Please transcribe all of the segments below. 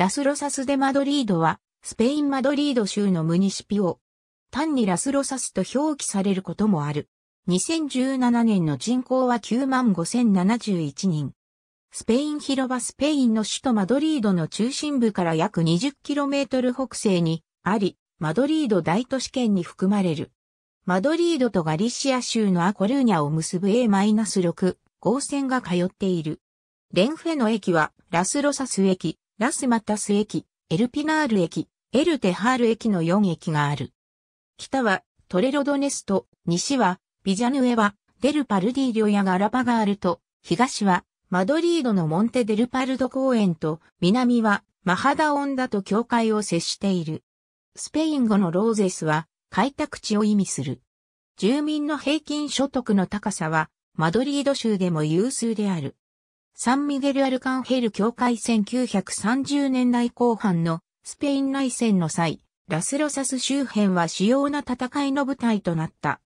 ラスロサス・デ・マドリードは、スペイン・マドリード州のムニシピオ。単にラスロサスと表記されることもある。2017年の人口は95,071人。スペイン広場スペインの首都マドリードの中心部から約 20km 北西にあり、マドリード大都市圏に含まれる。マドリードとガリシア州のアコルーニャを結ぶ A-6 号線が通っている。レンフェの駅はラスロサス駅、ラスマタス駅、エルピナール駅、エルテハール駅の4駅がある。北はトレロドネスト、西はビジャヌエワ、デルパルディリョやガラパガールと、東はマドリードのモンテデルパルド公園と、南はマハダオンダと境界を接している。スペイン語のローゼスは開拓地を意味する。住民の平均所得の高さはマドリード州でも有数である。サンミゲル・アルカンヘル教会1930年代後半のスペイン内戦の際、ラスロサス周辺は主要な戦いの舞台となった。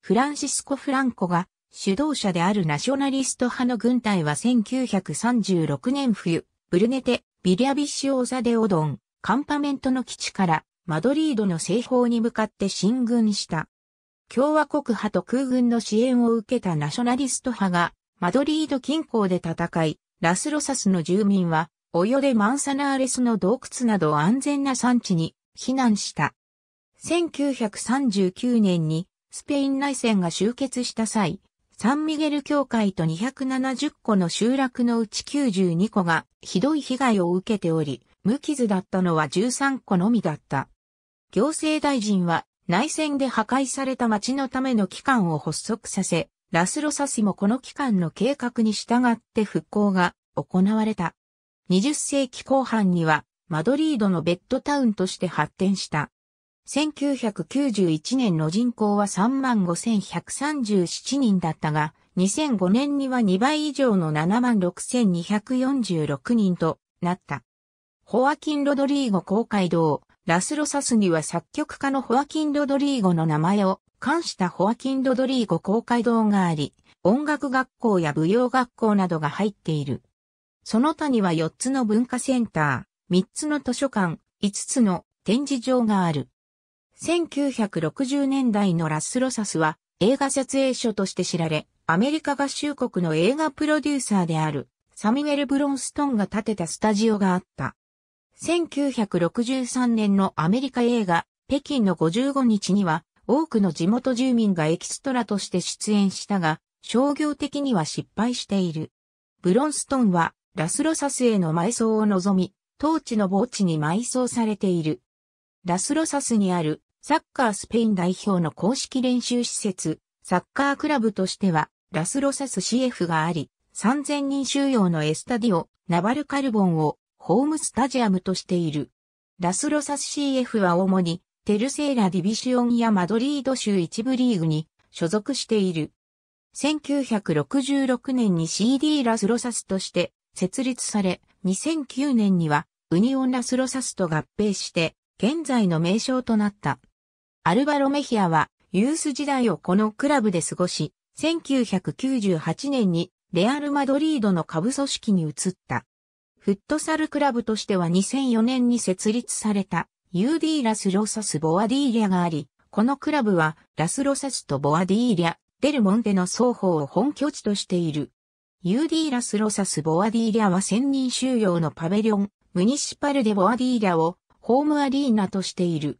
フランシスコ・フランコが主導者であるナショナリスト派の軍隊は1936年冬、ブルネテ、ビリアビッシオーザ・デオドン、カンパメントの基地からマドリードの西方に向かって進軍した。共和国派と空軍の支援を受けたナショナリスト派がマドリード近郊で戦い、ラスロサスの住民は、およでマンサナーレスの洞窟など安全な産地に避難した。1939年にスペイン内戦が終結した際、サンミゲル教会と270個の集落のうち92個がひどい被害を受けており、無傷だったのは13個のみだった。行政大臣は内戦で破壊された町のための機関を発足させ、ラスロサスもこの期間の計画に従って復興が行われた。20世紀後半にはマドリードのベッドタウンとして発展した。1991年の人口は35,137人だったが、2005年には2倍以上の76,246人となった。ホアキン・ロドリーゴ公会堂、ラスロサスには作曲家のホアキン・ロドリーゴの名前を冠したホアキン・ドドリーゴ公会堂があり、音楽学校や舞踊学校などが入っている。その他には4つの文化センター、3つの図書館、5つの展示場がある。1960年代のラスロサスは映画撮影所として知られ、アメリカ合衆国の映画プロデューサーであるサミュエル・ブロンストンが建てたスタジオがあった。1963年のアメリカ映画北京の55日には多くの地元住民がエキストラとして出演したが、商業的には失敗している。ブロンストンはラスロサスへの埋葬を望み、当地の墓地に埋葬されている。ラスロサスにあるサッカースペイン代表の公式練習施設、サッカークラブとしてはラスロサス CF があり、3000人収容のエスタディオ、ナバルカルボンをホームスタジアムとしている。ラスロサス CF は主にテルセーラ・ディビシオンやマドリード州一部リーグに所属している。1966年に CD ラスロサスとして設立され、2009年にはウニオンラスロサスと合併して、現在の名称となった。アルバロメヒアは、ユース時代をこのクラブで過ごし、1998年にレアル・マドリードの下部組織に移った。フットサルクラブとしては2004年に設立された UD ラス・ロサス・ボアディーリャがあり、このクラブはラス・ロサスとボアディーリャ、デルモンテの双方を本拠地としている。UD ラス・ロサス・ボアディーリャは専任収容のパベリョン、ムニシパルでボアディーリャをホームアリーナとしている。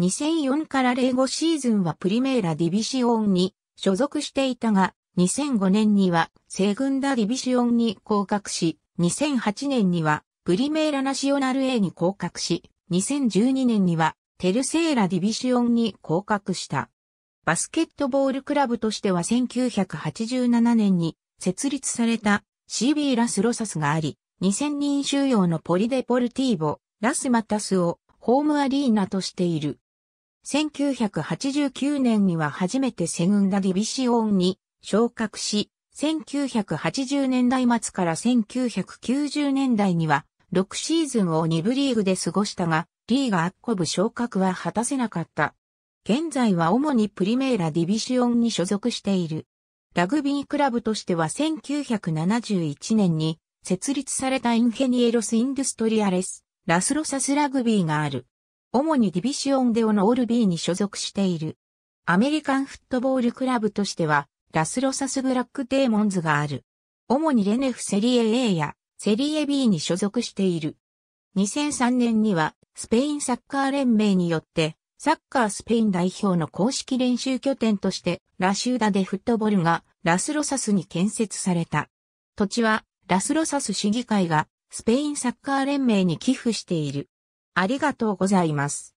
2004から05シーズンはプリメーラ・ディビシオンに所属していたが、2005年にはセグンダ・ディビシオンに降格し、2008年にはプリメーラ・ナシオナル A に降格し、2012年にはテルセーラディビシオンに降格した。バスケットボールクラブとしては1987年に設立された CB ラスロサスがあり、2000人収容のポリデポルティーボ、ラスマタスをホームアリーナとしている。1989年には初めてセグンダディビシオンに昇格し、1980年代末から1990年代には6シーズンを2部リーグで過ごしたが、リーガアッコブ昇格は果たせなかった。現在は主にプリメーラディビシオンに所属している。ラグビークラブとしては1971年に設立されたインヘニエロス・インドゥストリアレス、ラスロサスラグビーがある。主にディビシオンデオのオルビーに所属している。アメリカンフットボールクラブとしては、ラスロサスブラックデーモンズがある。主にレネフセリエ A やセリエ B に所属している。2003年にはスペインサッカー連盟によってサッカースペイン代表の公式練習拠点としてラシューダでフットボールがラスロサスに建設された。土地はラスロサス市議会がスペインサッカー連盟に寄付している。ありがとうございます。